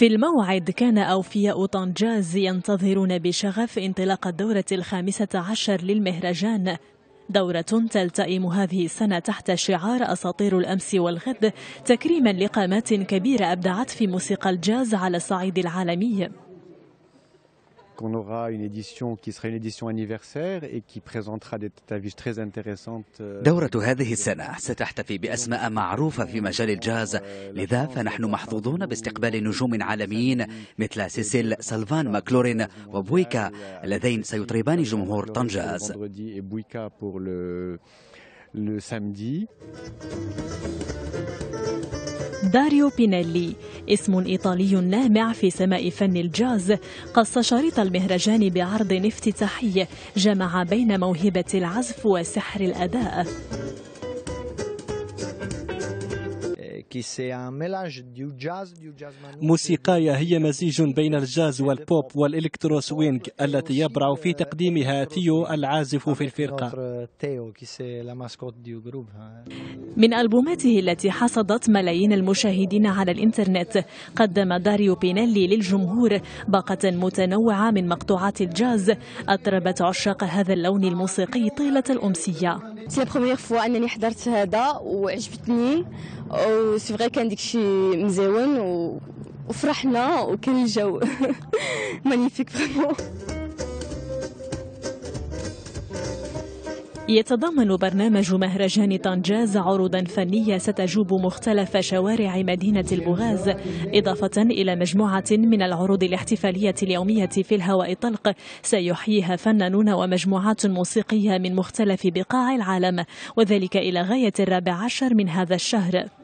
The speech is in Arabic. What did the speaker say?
في الموعد كان أوفياء طنجاز ينتظرون بشغف انطلاق الدورة الخامسة عشر للمهرجان دورة تلتئم هذه السنة تحت شعار أساطير الأمس والغد تكريما لقامات كبيرة أبدعت في موسيقى الجاز على الصعيد العالمي qu'on aura une édition qui sera une édition anniversaire et qui présentera des تتافيش très intéressantes. Euh, دورة هذه السنة ستحتفي بأسماء معروفة في مجال الجاز euh, لذا فنحن محظوظون باستقبال نجوم عالميين مثل سيسيل سلفان ماكلورين وبويكا اللذين سيطربان جمهور طنجاز. داريو بينيلي اسم إيطالي لامع في سماء فن الجاز قص شريط المهرجان بعرض افتتاحي جمع بين موهبة العزف وسحر الأداء موسيقايا هي مزيج بين الجاز والبوب والإلكترو سوينج التي يبرع في تقديمها تيو العازف في الفرقة آه، من ألبوماته التي حصدت ملايين المشاهدين على الإنترنت قدم داريو بينيلي للجمهور باقة متنوعة من مقطوعات الجاز أطربت عشاق هذا اللون الموسيقي طيلة الأمسية سي بروميير فوا أنني حضرت هذا وعجبتني سي فغي كان داكشي مزيون و... وفرحنا وكان الجو مانيفيك فريمون يتضمن برنامج مهرجان طنجاز عروضا فنية ستجوب مختلف شوارع مدينة البغاز إضافة إلى مجموعة من العروض الاحتفالية اليومية في الهواء الطلق سيحييها فنانون ومجموعات موسيقية من مختلف بقاع العالم وذلك إلى غاية الرابع عشر من هذا الشهر